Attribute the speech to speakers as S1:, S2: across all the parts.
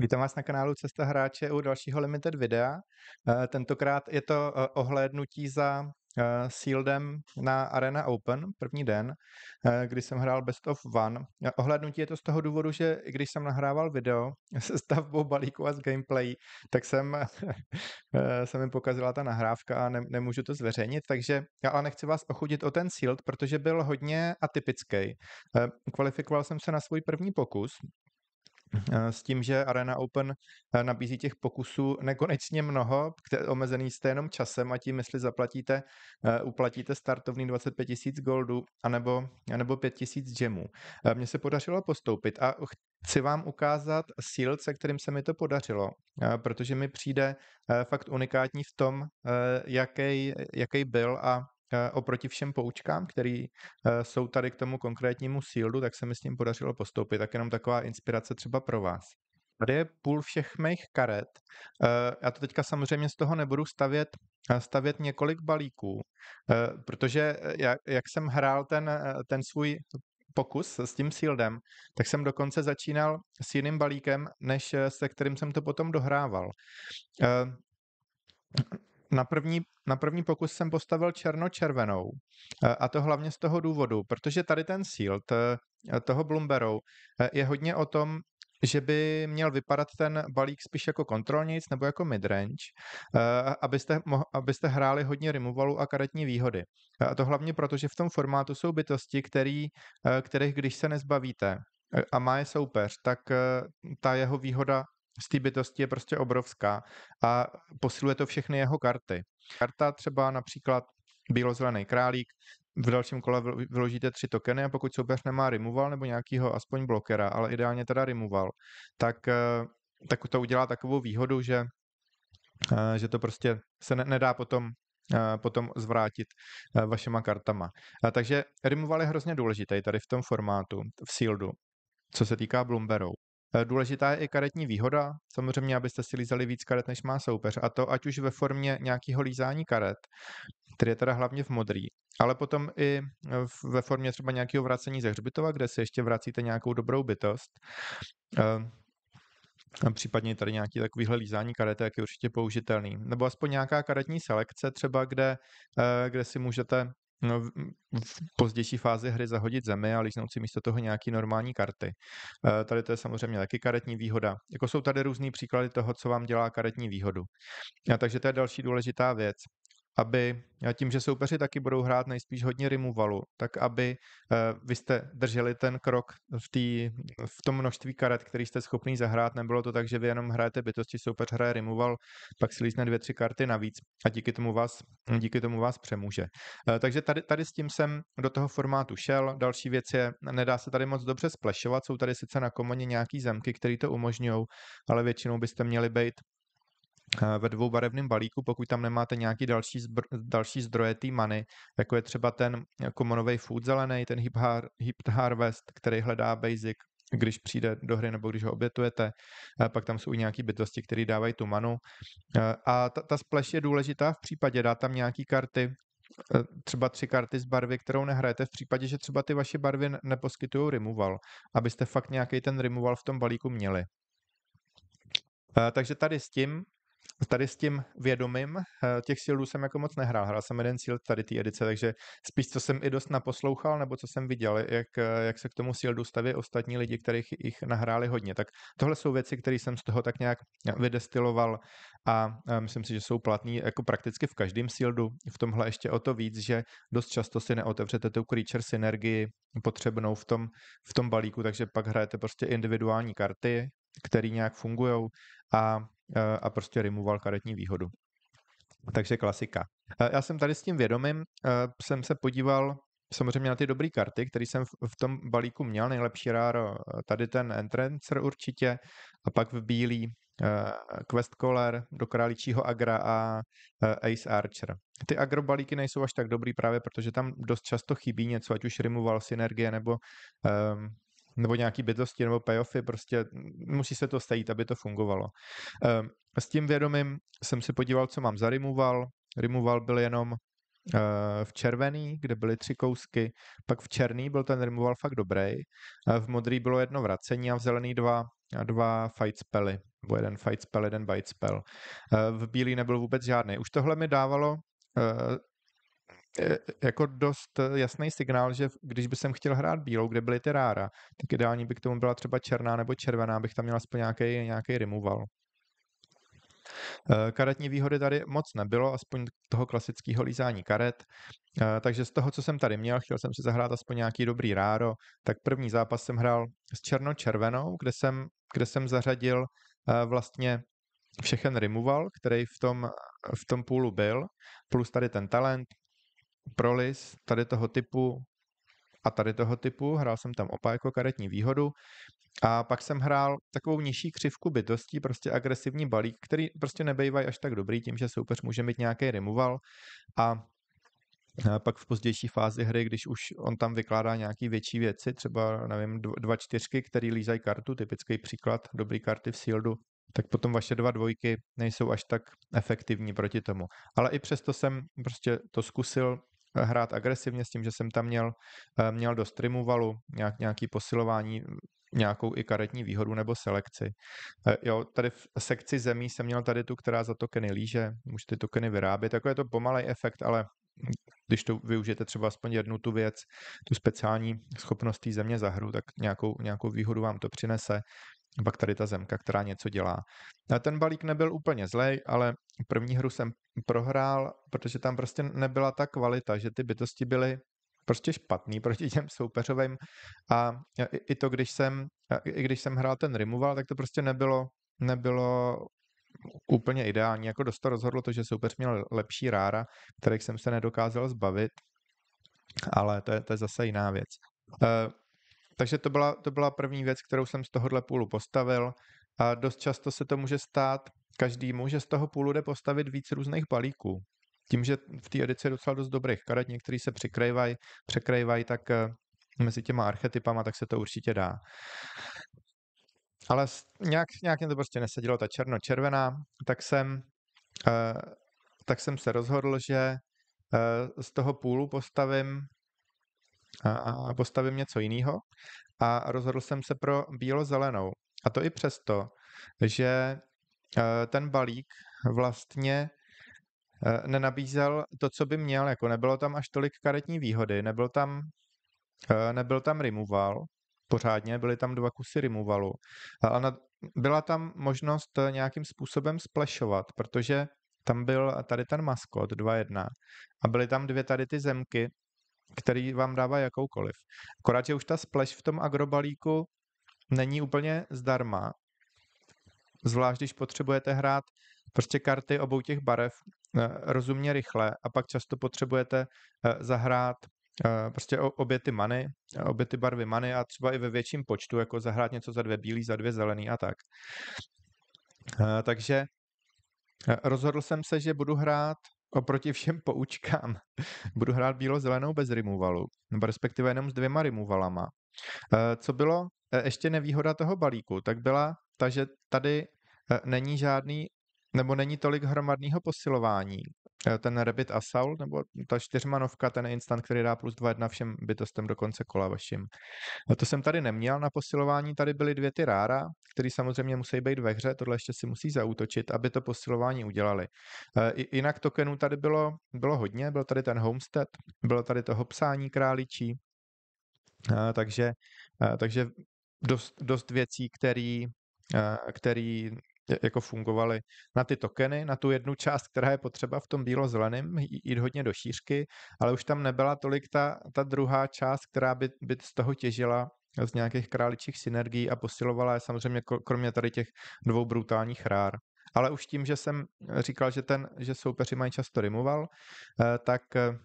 S1: Vítám vás na kanálu Cesta hráče u dalšího Limited videa. Eh, tentokrát je to eh, ohlédnutí za eh, Sealedem na Arena Open, první den, kdy jsem hrál Best of One. Ohlédnutí je to z toho důvodu, že když jsem nahrával video se stavbou balíku a s gameplay, tak jsem se mi pokazila ta nahrávka a ne, nemůžu to zveřejnit, takže já ale nechci vás ochudit o ten Sealed, protože byl hodně atypický. Kvalifikoval jsem se na svůj první pokus, Eh, s tím, že Arena Open eh, nabízí těch pokusů nekonečně mnoho, omezený jste jenom časem a tím, jestli zaplatíte, eh, uplatíte startovný 25 tisíc goldů anebo, anebo 5 tisíc gemů. Mně se podařilo postoupit a chci vám ukázat síl, se kterým se mi to podařilo, protože mi přijde fakt unikátní v tom, jaký, jaký byl a Eh, oproti všem poučkám, které eh, jsou tady k tomu konkrétnímu sílu, tak se mi s ním podařilo postoupit. Tak jenom taková inspirace třeba pro vás. Tady je půl všech mých karet. Eh, já to teďka samozřejmě z toho nebudu stavět, stavět několik balíků, protože jak, jak jsem hrál ten, ten svůj pokus s tím sieldem, tak jsem dokonce začínal s jiným balíkem, než se kterým jsem to potom dohrával na první, na první pokus jsem postavil černo-červenou. E, a to hlavně z toho důvodu, protože tady ten síl e, toho Bloomberou e, je hodně o tom, že by měl vypadat ten balík spíš jako kontrolnic nebo jako midrange, abyste, abyste hráli hodně removalu a karetní výhody. A to hlavně proto, že v tom formátu jsou bytosti, který, kterých když se nezbavíte a má je soupeř, tak ta jeho výhoda z té bytosti je prostě obrovská a posiluje to všechny jeho karty. Karta třeba například bílozelený králík, v dalším kole vyložíte tři tokeny a pokud soupeř nemá removal nebo nějakýho aspoň blokera, ale ideálně teda removal, tak, eh, tak to udělá takovou výhodu, že, eh, že to prostě se ne, nedá potom eh, potom zvrátit vašema kartama. Takže removal je hrozně důležitý tady v tom formátu, v Sealedu, co se týká Bloomberou. Eh, důležitá je i karetní výhoda, samozřejmě, abyste si lízali víc karet, než má soupeř, a to ať už ve formě nějakého lízání karet, který je teda hlavně v modrý, ale potom i eh, ve formě třeba nějakého vracení ze hřbitova, kde si ještě vracíte nějakou dobrou bytost. Eh, a případně tady nějaký takovýhle lízání jak je určitě použitelný. Nebo aspoň nějaká karetní selekce třeba, kde, kde si můžete no, v pozdější fázi hry zahodit zemi a líznout si místo toho nějaký normální karty. Eh, tady to je samozřejmě taky karetní výhoda. Jako jsou tady různý příklady toho, co vám dělá karetní výhodu. A takže to je další důležitá věc aby eh, tím, že soupeři taky budou hrát nejspíš hodně rimuvalu, tak aby eh, vy jste drželi ten krok v, tý, v tom množství karet, který jste schopný zahrát. Nebylo to tak, že vy jenom hrajete bytosti, soupeř hraje rimuval, pak si lízne dvě, tři karty navíc a díky tomu vás, díky tomu vás přemůže. Eh, takže tady, tady s tím jsem do toho formátu šel. Další věc je, nedá se tady moc dobře splešovat, jsou tady sice na komoně nějaký zemky, které to umožňují, ale většinou byste měli být Eh, ve dvoubarevném balíku, pokud tam nemáte nějaký další, zbr- další zdroje té many, jako je třeba ten komonový jako food zelený, ten hip, har- hip harvest, který hledá basic, když přijde do hry nebo když ho obětujete, eh, pak tam jsou i nějaké bytosti, které dávají tu manu. Eh, a ta, ta splash je důležitá v případě, dá tam nějaké karty, třeba tři karty z barvy, kterou nehrajete, v případě, že třeba ty vaše barvy neposkytují removal, abyste fakt nějaký ten removal v tom balíku měli. Takže tady s tím tady s tím vědomím eh, těch síldů jsem jako moc nehrál. Hrál jsem jeden cíl tady té edice, takže spíš co jsem i dost naposlouchal, nebo co jsem viděl, jak, eh, jak se k tomu síldu staví ostatní lidi, kterých jich nahráli hodně. Tak tohle jsou věci, které jsem z toho tak nějak vydestiloval a eh, myslím si, že jsou platný jako prakticky v každém síldu. V tomhle ještě o to víc, že dost často si neotevřete tu creature synergii potřebnou v tom, v tom balíku, takže pak hrajete prostě individuální karty, které nějak fungují a a prostě rimoval karetní výhodu. Takže klasika. Já jsem tady s tím vědomím, jsem se podíval samozřejmě na ty dobré karty, které jsem v tom balíku měl, nejlepší ráro, tady ten Entrancer určitě, a pak v bílý Quest Caller do králičího Agra a Ace Archer. Ty balíky nejsou až tak dobrý právě, protože tam dost často chybí něco, ať už rimoval synergie nebo ehm, nebo nějaký bytosti nebo payoffy, prostě musí se to stejít, aby to fungovalo. Ehm, s tím vědomím jsem si podíval, co mám za removal. Removal byl jenom eh, v červený, kde byly tři kousky, pak v černý byl ten removal fakt dobrý, v modrý bylo jedno vracení a v zelený dva, dva fight spely, nebo jeden fight spell, jeden bite spell. Eh, v bílý nebyl vůbec žádný. Už tohle mi dávalo eh, E, jako dost e, jasný signál, že když by jsem chtěl hrát bílou, kde byly ty rára, tak ideální by k tomu byla třeba černá nebo červená, abych tam měl aspoň nějaký, nějaký removal. E, karetní výhody tady moc nebylo, aspoň toho klasického lízání karet. Takže z toho, co jsem tady měl, chtěl jsem si zahrát aspoň nějaký dobrý ráro, tak první zápas jsem hrál s černo-červenou, kde jsem, kde jsem zařadil vlastně všechen removal, který v tom, v tom půlu byl, plus tady ten talent, prolis tady toho typu a tady toho typu, hrál jsem tam opa jako karetní výhodu a pak jsem hrál takovou nižší křivku bytostí, prostě agresivní balík, který prostě nebejvají až tak dobrý tím, že soupeř může mít nějaký removal a pak v pozdější fázi hry, když už on tam vykládá nějaké větší věci, třeba, nevím, dva čtyřky, které lízají kartu, typický příklad, dobrý karty v Shieldu, tak potom vaše dva dvojky nejsou až tak efektivní proti tomu. Ale i přesto jsem prostě to zkusil hrát agresivně s tím, že jsem tam měl, eh, měl do streamovalu nějak, nějaký posilování, nějakou i karetní výhodu nebo selekci. Eh, jo, tady v sekci zemí jsem měl tady tu, která za tokeny líže, můžete ty tokeny vyrábět, jako je to pomalej efekt, ale když to využijete třeba aspoň jednu tu věc, tu speciální schopnost té země za hru, tak nějakou, nějakou výhodu vám to přinese. Pak tady ta zemka, která něco dělá. A ten balík nebyl úplně zlej, ale První hru jsem prohrál, protože tam prostě nebyla ta kvalita, že ty bytosti byly prostě špatný proti těm soupeřovým a e, i, to, když jsem, e, i když jsem hrál ten Removal, tak to prostě nebylo, nebylo úplně ideální. Jako dost to rozhodlo to, že soupeř měl lepší rára, kterých jsem se nedokázal zbavit, ale to je, to je zase jiná věc. E, takže to byla, to byla první věc, kterou jsem z tohohle půlu postavil. A dost často se to může stát, Každý může z toho jde postavit víc různých balíků. Tím, že v té edici je docela dost dobrých karet, některý se překrývají, překrývají, tak eh, mezi těma archetypama, tak se to určitě dá. Ale nějak, nějak mě to prostě nesedělo, ta černo-červená, tak jsem, eh, tak jsem se rozhodl, že eh, z toho půlu postavím a, a postavím něco jiného a rozhodl jsem se pro bílo-zelenou. A to i přesto, že Eh, ten balík vlastně eh, nenabízel to, co by měl, jako nebylo tam až tolik karetní výhody, nebyl tam, eh, nebyl tam removal, pořádně, byly tam dva kusy removalu, ale byla tam možnost nějakým způsobem splešovat, protože tam byl tady ten maskot 2.1 a byly tam dvě tady ty zemky, který vám dává jakoukoliv. Akorát, že už ta splash v tom agrobalíku není úplně zdarma, Zvlášť, když potřebujete hrát prostě karty obou těch barev eh, rozumně rychle a pak často potřebujete eh, zahrát eh, prostě obě ty many, obě ty barvy many a třeba i ve větším počtu, jako zahrát něco za dvě bílý, za dvě zelený a tak. Takže rozhodl jsem se, že budu hrát oproti všem poučkám budu hrát bílo-zelenou bez rimuvalu, nebo respektive jenom s dvěma rimuvalama. Eh, co bylo eh, ještě nevýhoda toho balíku, tak byla ta, že tady eh, není žádný nebo není tolik hromadného posilování, Eh, ten Rabbit Assault, nebo ta čtyřmanovka, ten instant, který dá plus 2-1 všem bytostem do konce kola vašim. A no, to jsem tady neměl na posilování, tady byly dvě ty rára, které samozřejmě musí být ve hře, tohle ještě si musí zautočit, aby to posilování udělali. Eh, I, jinak tokenů tady bylo, bylo hodně, byl tady ten Homestead, bylo tady toho psání králičí, a, eh, takže, a, takže dost, dost věcí, který, který jako fungovaly na ty tokeny, na tu jednu část, která je potřeba v tom bílo-zeleném, jít hodně do šířky, ale už tam nebyla tolik ta, ta druhá část, která by, by z toho těžila z nějakých králičích synergií a posilovala je samozřejmě kromě tady těch dvou brutálních rár. Ale už tím, že jsem říkal, že, ten, že soupeři mají často rimoval, eh, tak eh,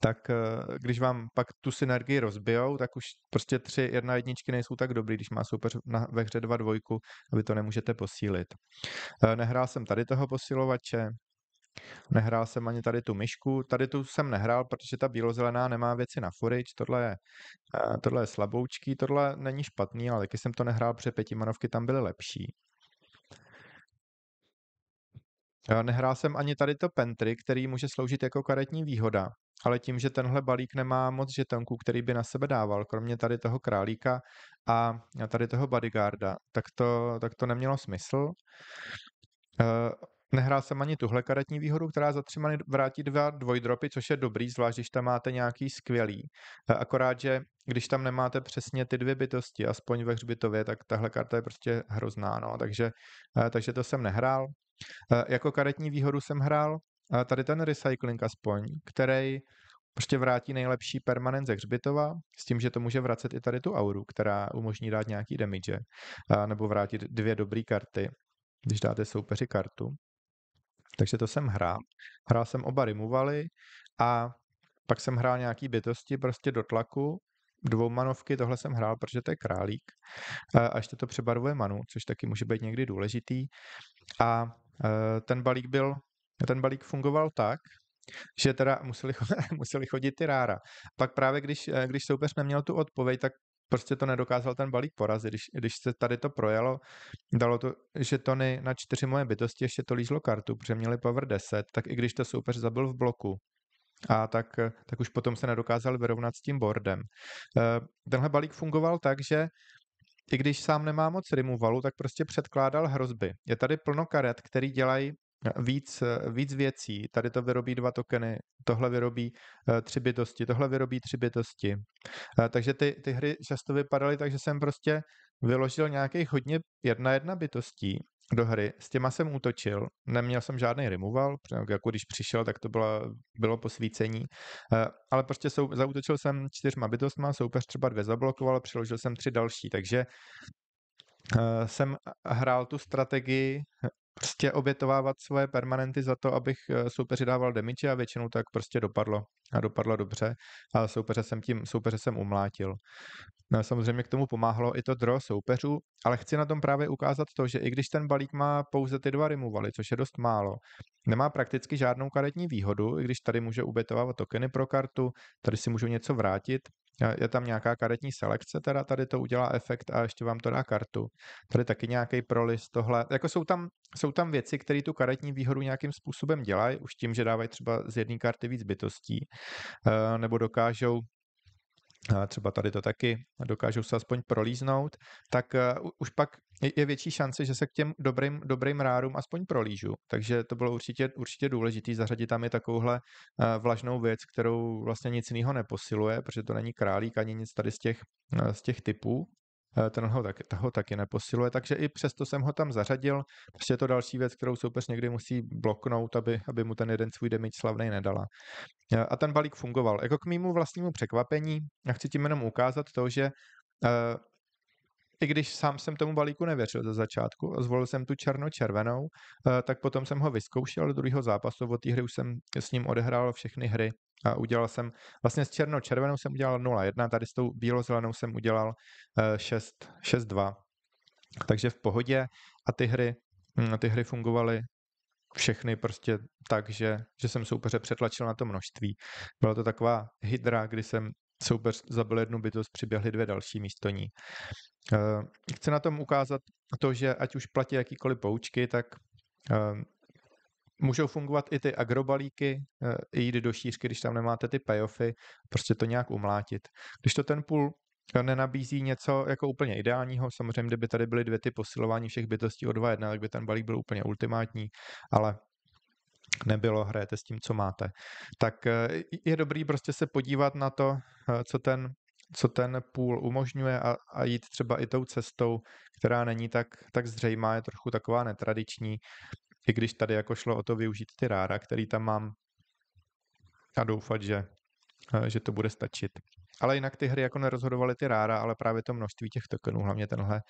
S1: tak eh, když vám pak tu synergii rozbijou, tak už prostě tři jedna jedničky nejsou tak dobrý, když má soupeř na, ve hře dva dvojku vy to nemůžete posílit. Eh, nehrál jsem tady toho posilovače, Nehrál jsem ani tady tu myšku, tady tu jsem nehrál, protože ta bílozelená nemá věci na forage, tohle je, eh, tohle je slaboučký, tohle není špatný, ale taky jsem to nehrál, protože pětimanovky tam byly lepší. Nehrál jsem ani tady to pentry, který může sloužit jako karetní výhoda, ale tím, že tenhle balík nemá moc žetonků, který by na sebe dával, kromě tady toho králíka a tady toho bodyguarda, tak to, tak to nemělo smysl. Eh, nehrál jsem ani tuhle karetní výhodu, která za tři many vrátí dva dvojdropy, což je dobrý, zvlášť když tam máte nějaký skvělý. Eh, akorát, že když tam nemáte přesně ty dvě bytosti, aspoň ve hřbitově, tak tahle karta je prostě hrozná, no, takže, eh, takže to jsem nehrál. Jako karetní výhodu jsem hrál Eh, tady ten recycling aspoň, který prostě vrátí nejlepší permanent ze hřbitova, s tím, že to může vracet i tady tu auru, která umožní dát nějaký damage, a eh, nebo vrátit dvě dobré karty, když dáte soupeři kartu. Takže to jsem hrál. Hrál jsem oba rimuvaly a pak jsem hrál nějaký bytosti prostě do tlaku, dvou manovky, tohle jsem hrál, protože to je králík. Eh, a ještě to přebarvuje manu, což taky může být někdy důležitý. A ten balík byl ten balík fungoval tak, že teda museli, museli chodit ty rára. Pak právě když, eh, když soupeř neměl tu odpověď, tak prostě to nedokázal ten balík porazit. Když, když se tady to projelo, dalo to že ne na čtyři moje bytosti, ještě to lízlo kartu, protože měli power 10, tak i když to soupeř zabil v bloku, a tak, tak už potom se nedokázal vyrovnat s tím boardem. Eh, tenhle balík fungoval tak, že i když sám nemá moc rimuvalu, tak prostě předkládal hrozby. Je tady plno karet, který dělají víc, víc věcí. Tady to vyrobí dva tokeny, tohle vyrobí eh, tři bytosti, tohle vyrobí tři bytosti. Eh, takže ty, ty hry často vypadaly tak, že jsem prostě vyložil nějakých hodně jedna jedna bytostí do hry. S těma jsem útočil, neměl jsem žádný removal, jako když přišel, tak to bylo, bylo posvícení, eh, ale prostě sou, zautočil jsem čtyřma bytostma, soupeř třeba dvě zablokoval, přiložil jsem tři další, takže jsem hrál tu strategii prostě obětovávat svoje permanenty za to, abych eh, soupeři dával demiče a většinou tak prostě dopadlo. A dopadlo dobře a soupeře jsem tím, soupeře jsem umlátil. No, samozřejmě k tomu pomáhlo i to draw soupeřů, ale chci na tom právě ukázat to, že i když ten balík má pouze ty dva rimuvaly, což je dost málo, nemá prakticky žádnou karetní výhodu, i když tady může ubětovávat tokeny pro kartu, tady si můžu něco vrátit, je tam nějaká karetní selekce, teda tady to udělá efekt a ještě vám to dá kartu. Tady taky nějaký prolist, tohle. Jako jsou tam, jsou tam věci, které tu karetní výhodu nějakým způsobem dělají, už tím, že dávají třeba z jedné karty víc bytostí, eh, nebo dokážou eh, třeba tady to taky dokážou se aspoň prolíznout, tak eh, už pak je větší šance, že se k těm dobrým, dobrým rárům aspoň prolížu. Takže to bylo určitě, určitě důležité zařadit tam je takovouhle vlažnou věc, kterou vlastně nic jiného neposiluje, protože to není králík ani nic tady z těch, z těch typů, Eh, ten ho, tak, ho taky neposiluje, takže i přesto jsem ho tam zařadil. Prostě je to další věc, kterou soupeř někdy musí bloknout, aby, aby mu ten jeden svůj damage slavný nedala. Eh, a ten balík fungoval. Jako k mému vlastnímu překvapení, já chci tím jenom ukázat to, že eh, i když sám jsem tomu balíku nevěřil ze začátku, zvolil jsem tu černo-červenou, eh, tak potom jsem ho vyzkoušel do druhého zápasu, od té hry už jsem s ním odehrál všechny hry a udělal jsem, vlastně s černo-červenou jsem udělal 0-1, tady s tou bílo-zelenou jsem udělal 6, eh, 6-2. Takže v pohodě a ty hry, hm, ty hry fungovaly všechny prostě tak, že, že jsem soupeře přetlačil na to množství. Byla to taková hydra, kdy jsem soupeř zabil jednu bytost, přiběhly dvě další místo ní. Eh, chci na tom ukázat to, že ať už platí jakýkoliv poučky, tak ehm, můžou fungovat i ty agrobalíky, eh, i jít do šířky, když tam nemáte ty payoffy, prostě to nějak umlátit. Když to ten půl eh, nenabízí něco jako úplně ideálního. Samozřejmě, kdyby tady byly dvě ty posilování všech bytostí o 2 jedna, tak by ten balík byl úplně ultimátní, ale nebylo, hrajete s tím, co máte. Tak eh, je dobrý prostě se podívat na to, eh, co ten, co ten půl umožňuje a, a jít třeba i tou cestou, která není tak, tak zřejmá, je trochu taková netradiční, i když tady jako šlo o to využít ty rára, který tam mám a doufat, že, eh, že to bude stačit. Ale jinak ty hry jako nerozhodovaly ty rára, ale právě to množství těch tokenů, hlavně tenhle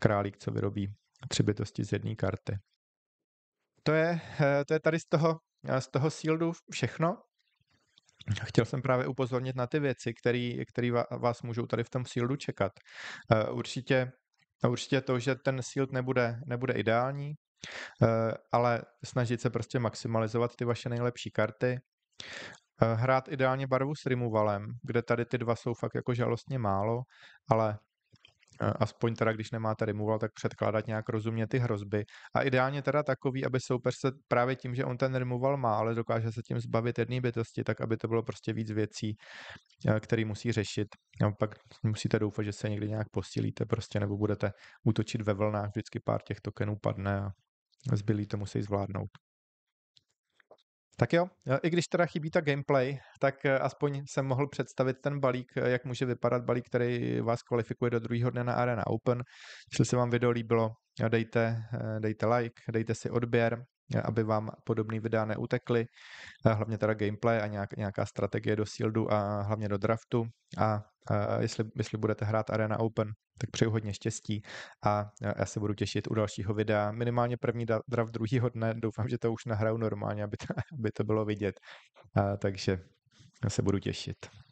S1: králík, co vyrobí tři bytosti z jedné karty to je, eh, to je tady z toho, eh, z toho sieldu všechno. Chtěl jsem právě upozornit na ty věci, které vás můžou tady v tom Sealedu čekat. Eh, určitě, no, určitě to, že ten Sealed nebude, nebude ideální, ale snažit se prostě maximalizovat ty vaše nejlepší karty. Hrát ideálně barvu s removalem, kde tady ty dva jsou fakt jako žalostně málo, ale aspoň teda, když nemáte removal, tak předkládat nějak rozumně ty hrozby. A ideálně teda takový, aby soupeř se právě tím, že on ten removal má, ale dokáže se tím zbavit jedné bytosti, tak aby to bylo prostě víc věcí, eh, které musí řešit. A no, pak musíte doufat, že se někdy nějak posílíte prostě, nebo budete útočit ve vlnách, vždycky pár těch tokenů padne a zbylí to musí zvládnout. Tak jo, e, i když teda chybí ta gameplay, tak e, aspoň jsem mohl představit ten balík, e, jak může vypadat balík, který vás kvalifikuje do druhého dne na Arena Open. Jestli se vám video líbilo, dejte, dejte like, dejte si odběr, Eh, aby vám podobný videa neutekly, eh, hlavně teda gameplay a nějak, nějaká strategie do shieldu a hlavně do draftu a, a eh, jestli, jestli budete hrát Arena Open, tak přeju hodně štěstí a já se budu těšit u dalšího videa, minimálně první draft druhýho dne, doufám, že to už nahraju normálně, aby to, aby to bylo vidět, a, takže já se budu těšit.